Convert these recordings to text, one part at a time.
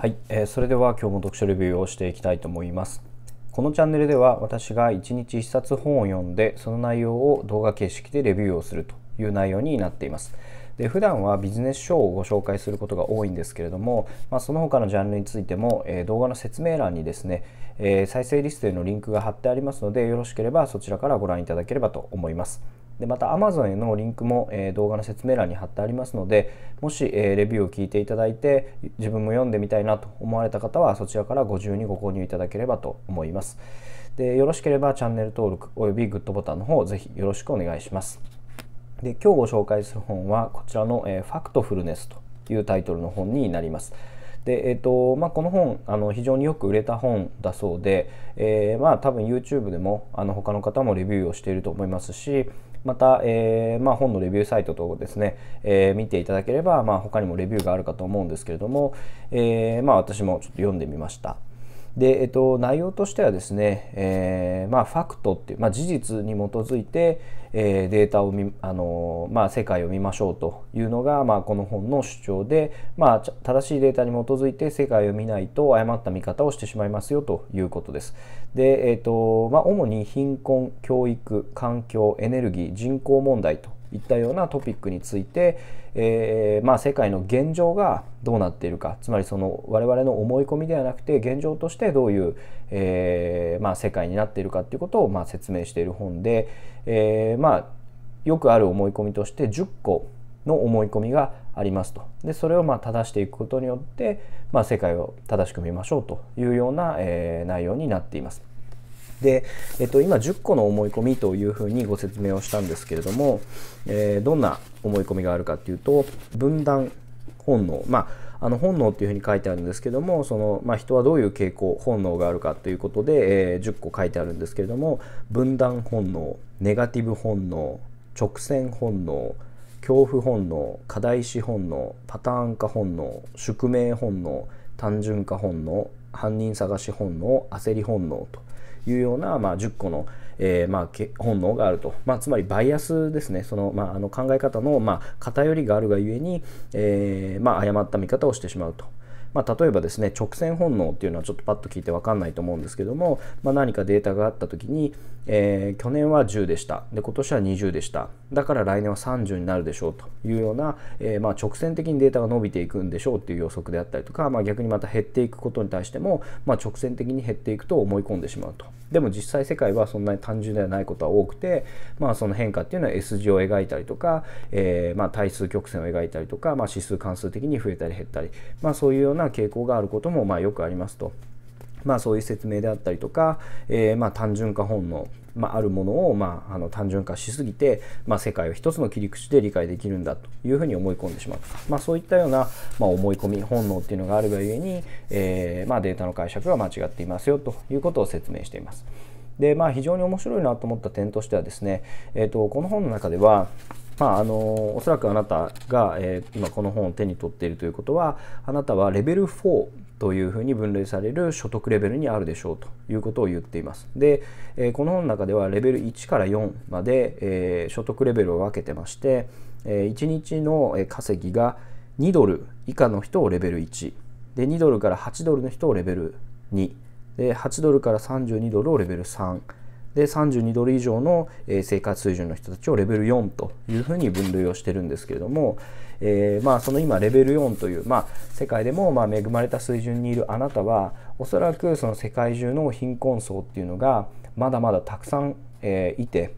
はい、えー、それでは今日も読書レビューをしていきたいと思います。このチャンネルでは私が1日1冊本を読んでその内容を動画形式でレビューをするという内容になっています。で普段はビジネス書をご紹介することが多いんですけれども、まあ、その他のジャンルについても、えー、動画の説明欄にですね、えー、再生リストへのリンクが貼ってありますのでよろしければそちらからご覧いただければと思います。でまた Amazon へのリンクも、え動画の説明欄に貼ってありますのでもし、えレビューを聞いていただいて自分も読んでみたいなと思われた方はそちらからご自由にご購入いただければと思いますでよろしければチャンネル登録およびグッドボタンの方ぜひよろしくお願いしますで今日ご紹介する本はこちらの、えファクトフルネス」というタイトルの本になりますでえーとまあ、この本あの非常によく売れた本だそうで、えー、まあ、多分 YouTube でもあの他の方もレビューをしていると思いますしまた、えー、まあ、本のレビューサイト等ですね、えー、見ていただければ、まあ、他にもレビューがあるかと思うんですけれども、えまあ、私もちょっと読んでみました。で、えっと、内容としてはですね、えー、まあ、ファクトっていう、まあ、事実に基づいて、えー、データを見、あのまあ、世界を見ましょうというのが、まあ、この本の主張で、まあ、正しいデータに基づいて世界を見ないと誤った見方をしてしまいますよということです。で、えっとまあ、主に貧困、教育、環境、エネルギー、人口問題といったようなトピックについて、えー、まあ、世界の現状がどうなっているかつまりその我々の思い込みではなくて現状としてどういう、えー、まあ、世界になっているかということを、まあ、説明している本で、えー、まあ、よくある思い込みとして10個の思い込みがありますとでそれをまあ正していくことによって、ま世界を正しく見ましょうというような、え内容になっています。で、えっと、今10個の思い込みというふうにご説明をしたんですけれども、えー、どんな思い込みがあるかっていうと分断本能まああの本能っていうふうに書いてあるんですけどもその、まあ、人はどういう傾向本能があるかということで、えー、10個書いてあるんですけれども分断本能ネガティブ本能直線本能恐怖本能課題視本能パターン化本能宿命本能単純化本能犯人探し本能焦り本能というような、まあ、10個の、えー、まあ、本能があると、まあ、つまりバイアスですねその,、まあ、あの考え方の、まあ、偏りがあるがゆえに、えー、まあ、誤った見方をしてしまうと。まあ、例えばですね直線本能っていうのはちょっとパッと聞いて分かんないと思うんですけども、まあ、何かデータがあった時に、えー、去年は10でしたで今年は20でしただから来年は30になるでしょうというような、えー、まあ、直線的にデータが伸びていくんでしょうっていう予測であったりとか、まあ、逆にまた減っていくことに対しても、ま直線的に減っていくと思い込んでしまうと。でも実際世界はそんなに単純ではないことは多くて、まあ、その変化っていうのは S 字を描いたりとか、えー、まあ対数曲線を描いたりとか、まあ、指数関数的に増えたり減ったり、まあ、そういうような傾向があることもまあよくありますと。まあ、そういう説明であったりとか、えー、まあ単純化本能、まあ、あるものを、まあ、あの単純化しすぎて、まあ、世界を一つの切り口で理解できるんだというふうに思い込んでしまう、まあ、そういったような、まあ、思い込み本能っていうのがあるがゆえに、えーまあ、データの解釈が間違っていますよということを説明しています。でまあ、非常に面白いなと思った点としてはですね、えーと、とこの本の中ではまあ、あのおそらくあなたが、えー、今この本を手に取っているということはあなたはレベル4というふうに分類される所得レベルにあるでしょうということを言っています。で、えこの本の中ではレベル1から4まで、え所得レベルを分けてまして、え1日の稼ぎが2ドル以下の人をレベル1で2ドルから8ドルの人をレベル2で8ドルから32ドルをレベル3で32ドル以上の生活水準の人たちをレベル4というふうに分類をしてるんですけれども、えー、まあその今レベル4という、まあ、世界でもまあ恵まれた水準にいるあなたはおそらくその世界中の貧困層っていうのがまだまだたくさん、えいて。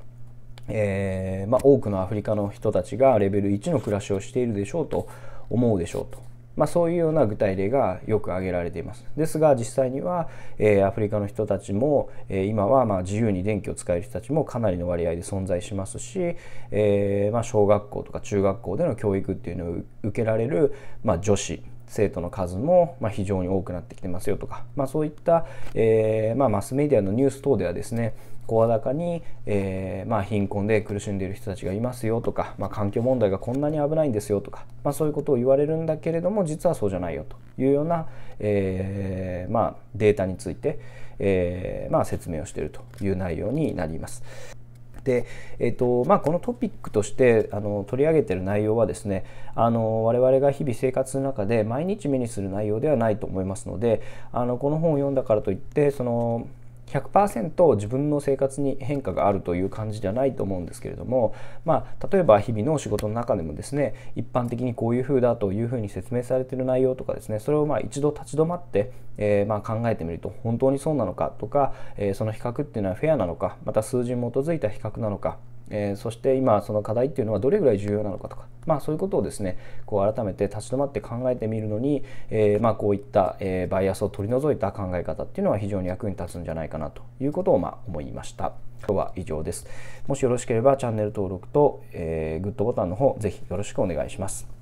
えーまあ、多くのアフリカの人たちがレベル1の暮らしをしているでしょうと思うでしょうとまあ、そういうような具体例がよく挙げられていますですが実際には、えアフリカの人たちも、え今はま自由に電気を使える人たちもかなりの割合で存在しますし、えま小学校とか中学校での教育っていうのを受けられる、ま女子生徒の数も非常に多くなってきてますよとか、まあ、そういった、えーまあ、マスメディアのニュース等ではですね声高に、えー、まあ、貧困で苦しんでいる人たちがいますよとか、まあ、環境問題がこんなに危ないんですよとか、まあ、そういうことを言われるんだけれども実はそうじゃないよというような、えー、まあ、データについて、えま説明をしているという内容になります。で、えーとまあ、このトピックとしてあの取り上げてる内容はですねあの我々が日々生活の中で毎日目にする内容ではないと思いますのであのこの本を読んだからといってその100%自分の生活に変化があるという感じではないと思うんですけれども、まあ、例えば日々の仕事の中でもですね一般的にこういう風だというふうに説明されている内容とかですねそれをまあ一度立ち止まって、えー、ま考えてみると本当にそうなのかとか、えー、その比較っていうのはフェアなのかまた数字に基づいた比較なのかえー、そして今その課題っていうのはどれぐらい重要なのかとか、まあ、そういうことをですねこう改めて立ち止まって考えてみるのに、えー、まあ、こういった、えバイアスを取り除いた考え方っていうのは非常に役に立つんじゃないかなということをま思いました。今日は以上です。もしよろしければチャンネル登録と、えグッドボタンの方ぜひよろしくお願いします。